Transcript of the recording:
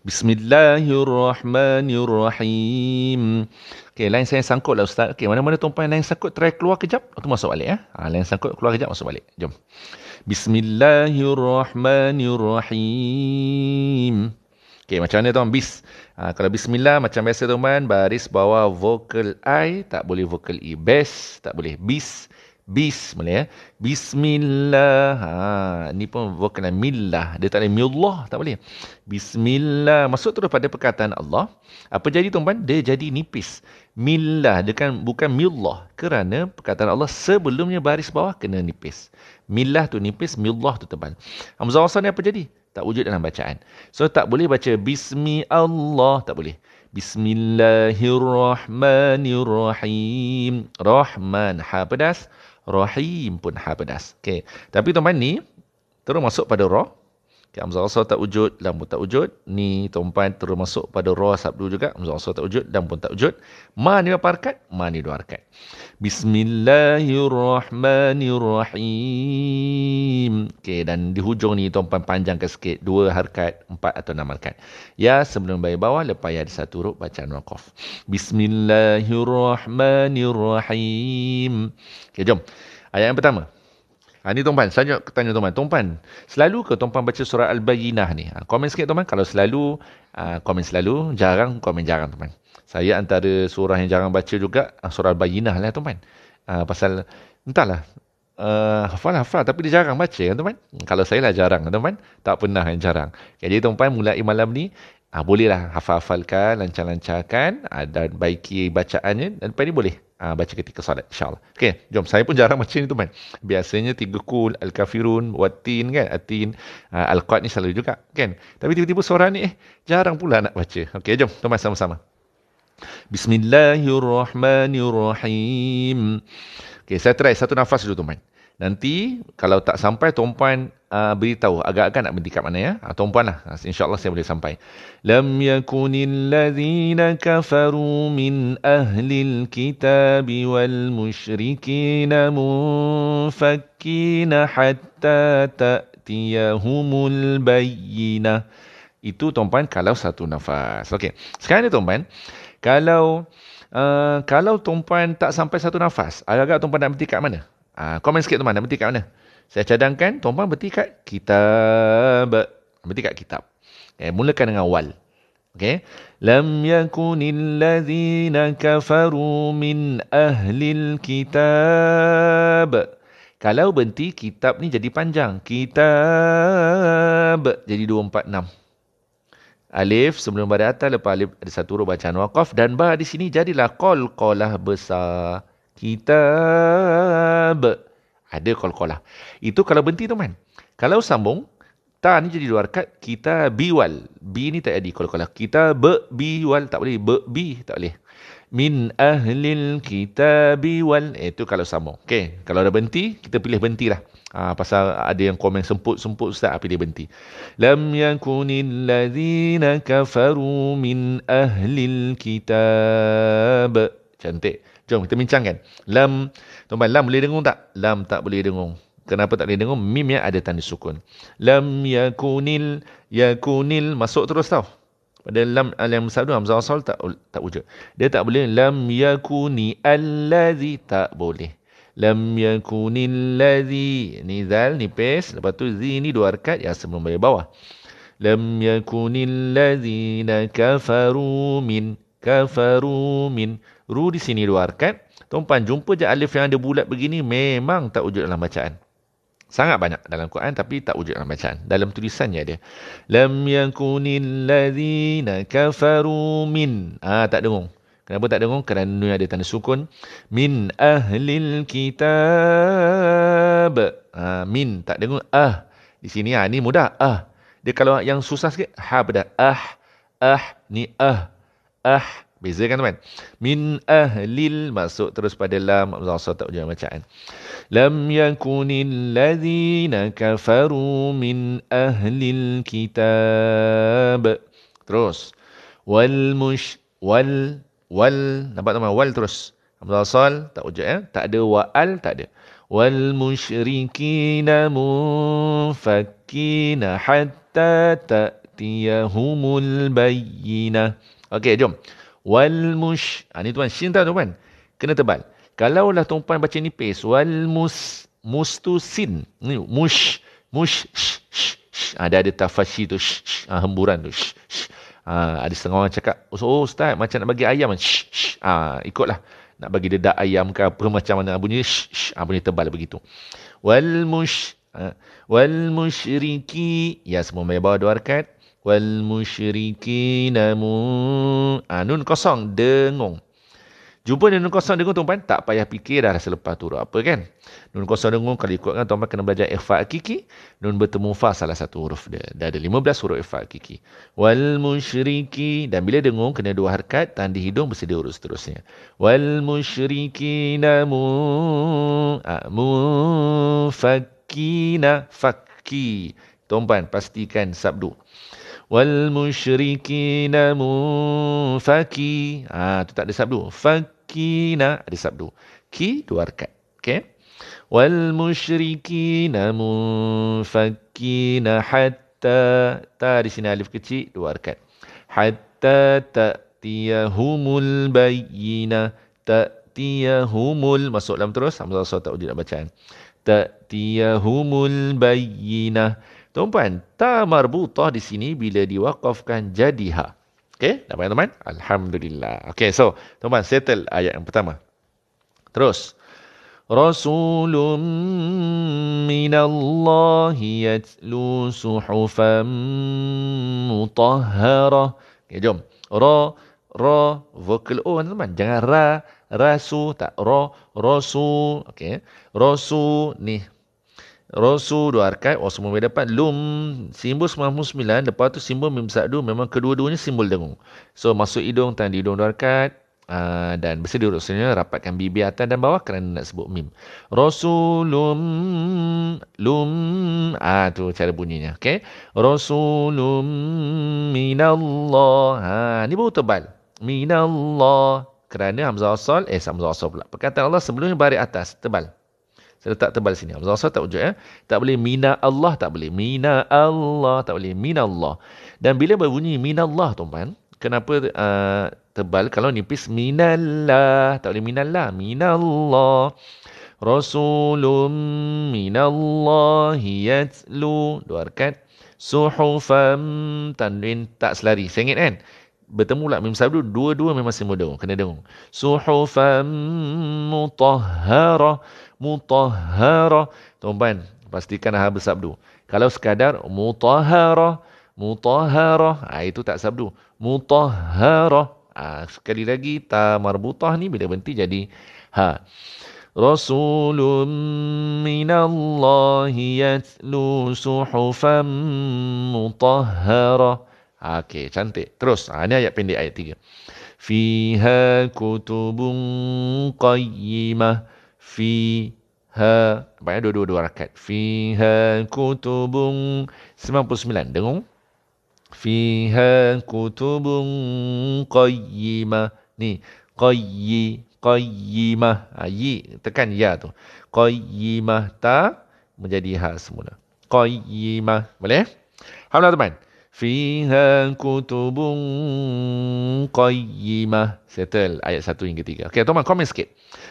Bismillahirrahmanirrahim. Okey, lain saya sangkut lah Ustaz. Okay mana-mana tumpang yang lain sangkut, try keluar kejap. Lepas masuk balik. ya. Ha, ah, lain sangkut, keluar kejap, masuk balik. Jom. Bismillahirrahmanirrahim. Okay macam mana tuan? Bis. Ha, kalau bismillah, macam biasa tuan, baris bawah vocal I, tak boleh vocal E. Bes, tak boleh bis. Bis boleh ya. Bismillah. Ha, ni pun berkena milah. Dia tak ada millah. Tak boleh. Bismillah. Maksud terus pada perkataan Allah. Apa jadi tuan-tuan? Dia jadi nipis. Milah, Dia kan bukan millah. Kerana perkataan Allah sebelumnya baris bawah kena nipis. Milah tu nipis. Millah tu tebal. Hamzah Wasal ni apa jadi? Tak wujud dalam bacaan. So tak boleh baca Bismi Allah. Tak boleh. Bismillahirrahmanirrahim. Rahman. Ha pedas rahim pun ha pedas. Okey. Tapi tuan-tuan ni terus masuk pada roh Okay, Hamzah Rasul tak wujud dan pun tak wujud. Ni tumpuan terus masuk pada roh sabdu juga. Hamzah Rasul tak wujud dan pun tak wujud. Ma ni berapa harkat? Ma ni dua harkat. Bismillahirrahmanirrahim. Okay, dan di hujung ni tumpuan panjangkan sikit. Dua harkat, empat atau enam harkat. Ya, sebelum bayar bawah, lepas ya ada satu huruf bacaan wakuf. Bismillahirrahmanirrahim. Okay, jom. Ayat yang pertama. Ha, ni Tompan. Saya tanya Tompan. Tompan, selalu ke Tompan baca surah Al-Bayinah ni? Ha, komen sikit Tompan. Kalau selalu, ha, komen selalu. Jarang, komen jarang Tompan. Saya antara surah yang jarang baca juga, ha, surah Al-Bayinah lah Tompan. Ha, pasal, entahlah. Uh, hafal hafal tapi dia jarang baca kan teman kalau saya lah jarang kan teman tak pernah yang jarang jadi teman mulai malam ni ha, bolehlah hafal-hafalkan lancar-lancarkan ha, dan baiki bacaannya dan lepas ni boleh uh, baca ketika solat insyaallah okey jom saya pun jarang macam ni tu man biasanya tiga kul al kafirun watin kan atin uh, ah, al qad ni selalu juga kan tapi tiba-tiba suara ni eh jarang pula nak baca okey jom tu sama-sama Bismillahirrahmanirrahim. Okey, saya try satu nafas dulu tu, Man. Nanti kalau tak sampai tuan-puan uh, beritahu agak-agak nak berhenti kat mana ya. Ha, tuan-puan lah. ah, InsyaAllah saya boleh sampai. Lam yakunil ladhina kafaru min ahlil kitabi wal musyrikina munfakkina hatta ta'tiyahumul bayina. Itu tuan-puan kalau satu nafas. Okey. Sekarang ni tuan-puan. Kalau uh, kalau tuan-puan tak sampai satu nafas. Agak-agak tuan-puan nak berhenti kat mana? Uh, komen sikit tuan-puan nak berhenti kat mana? saya cadangkan tuan-tuan bertikat kitab. Bertikat kitab. Eh, mulakan dengan wal. Okay. Lam yakunil ladhina kafaru min ahlil kitab. Kalau berhenti, kitab ni jadi panjang. Kitab. Jadi 246. Alif sebelum pada atas, lepas alif ada satu huruf bacaan wakaf. Dan bah di sini jadilah kol-kolah besar. Kitab. Ada kol-kola. Itu kalau berhenti tu man. Kalau sambung, ta ni jadi luar kad, kita biwal. Bi ni tak jadi kol-kola. Kita be tak boleh. Be tak boleh. Min ahlil kita biwal. itu eh, kalau sambung. Okay. Kalau dah berhenti, kita pilih berhenti lah. Ha, pasal ada yang komen semput-semput ustaz apa ah, dia berhenti. Lam yakunil ladzina kafaru min ahlil kitab. Cantik. Jom kita bincangkan. Lam, tuan-tuan, lam boleh dengung tak? Lam tak boleh dengung. Kenapa tak boleh dengung? Mim yang ada tanda sukun. Lam yakunil, yakunil. Masuk terus tau. Pada lam alam ah, sabdu, hamzah asal tak, tak wujud. Dia tak boleh. Lam yakuni alladhi. Tak boleh. Lam yakunil ladhi. Ni zal, ni pes. Lepas tu zi ni dua rekat. yang sebelum bayar bawah. Lam yakunil ladhi kafaru min kafaru min. Ru di sini dua harkat. Tumpan, jumpa je alif yang ada bulat begini memang tak wujud dalam bacaan. Sangat banyak dalam Quran tapi tak wujud dalam bacaan. Dalam tulisannya dia. Lam yakunil ladhina kafaru min. Ah tak dengung. Kenapa tak dengung? Kerana nun ada tanda sukun. Min ahlil kitab. Ah min tak dengung. Ah. Di sini ah, ni mudah. Ah. Dia kalau yang susah sikit. Ha pada. Ah. Ah. Ni ah ah Beza kan teman? Min ahlil masuk terus pada lam. Zasa tak ujian bacaan. Lam yakunil ladhina kafaru min ahlil kitab. Terus. Wal mush. Wal. Wal. Nampak teman? Wal terus. Zasal tak ujian. Ya? Eh? Tak ada wa'al tak ada. Wal mushrikina munfakina hatta ta'tiyahumul bayinah. Okey, jom. Wal mush. Ha, ni tuan, sin tak tuan? Kena tebal. Kalau lah tuan baca nipis. Wal mus. Mus tu sin. Ni, mush. Mush. Sh, sh, sh. Ha, dia ada tafasi tu. Sh, sh. Ha, hemburan tu. Sh, sh. Ha, ada setengah orang cakap, oh, oh ustaz, macam nak bagi ayam. Sh, sh. Ha, ikutlah. Nak bagi dedak ayam ke apa, macam mana bunyi. Sh, sh. Ha, bunyi tebal begitu. Wal mush. Ha, wal mushriki. Ya, semua bayar dua rakat wal musyrikina ah, ha, nun kosong dengung jumpa dia nun kosong dengung tuan-tuan tak payah fikir dah selepas tu apa kan nun kosong dengung kalau ikut kan tuan-tuan kena belajar ifa kiki nun bertemu fa salah satu huruf dia dah ada 15 huruf ifa kiki wal musyriki dan bila dengung kena dua harkat tanda hidung bersedia urus seterusnya wal musyrikina mu ha, ah, mu fakina fakki tuan-tuan pastikan sabdu وَالْمُشْرِكِينَ مُنْفَكِ Ha, tu tak ada sabdu. Fakina ada sabdu. Ki dua rekat. Okay. وَالْمُشْرِكِينَ مُنْفَكِينَ hatta Ta di sini alif kecil, dua rekat. حَتَّى تَأْتِيَهُمُ الْبَيِّنَ تَأْتِيَهُمُ الْ Masuk dalam terus. Hamzah Rasulullah tak uji nak bacaan. تَأْتِيَهُمُ الْبَيِّنَ Tuan-puan, ta marbutah di sini bila diwakafkan jadiha. Okey, dapat tuan-tuan? Alhamdulillah. Okey, so tuan-tuan settle ayat yang pertama. Terus. Rasulun minallahi yatlu suhufan mutahhara. Okey, jom. Ra, ra, vocal O tuan-tuan. Jangan ra, rasu, tak ra, rasu. Okey, rasu ni. Rasul dua arkai Oh semua boleh dapat Lum Simbol 99 Lepas tu simbol mim sa'du Memang kedua-duanya simbol dengung So masuk hidung Tanda hidung dua arkai uh, ah, Dan bersedia rasulnya Rapatkan bibir atas dan bawah Kerana nak sebut mim Rasul Lum lum, Ah tu cara bunyinya Okay Rasul lum Minallah ha, Ni baru tebal Minallah Kerana Hamzah Asal Eh Hamzah Asal pula Perkataan Allah sebelumnya Bari atas Tebal saya letak tebal sini. Hamzah wasal tak wujud ya. Tak boleh mina Allah, tak boleh mina Allah, tak boleh mina Allah. Dan bila berbunyi mina Allah, tuan-tuan, kenapa uh, tebal? Kalau nipis mina Allah. tak boleh mina Allah. mina Allah. Rasulun minallah yatlu. Dua rakat. Suhufam tanwin tak selari. Sengit kan? bertemu lah Mim Sabdu dua-dua memang sama dengung kena dengung suhufan mutahhara mutahhara tuan-tuan pastikan ha bersabdu kalau sekadar mutahhara mutahhara ha, ah, itu tak sabdu mutahhara ha, ah, sekali lagi ta marbutah ni bila berhenti jadi ha Rasulun minallahi yatlu suhufan mutahharah Okey, cantik. Terus, ha, ini ayat pendek ayat tiga. Fiha kutubun qayyimah. Fiha. Banyak dua-dua-dua rakat. Fiha kutubun. 99, dengung. Fiha kutubun qayyimah. Ni, qayyi, qayyimah. Ha, yi, tekan ya tu. Qayyimah ta menjadi ha semula. Qayyimah. Boleh? Alhamdulillah teman-teman. فيها كتب قيمة settle ayat satu hingga tiga. okay, Thomas komen sikit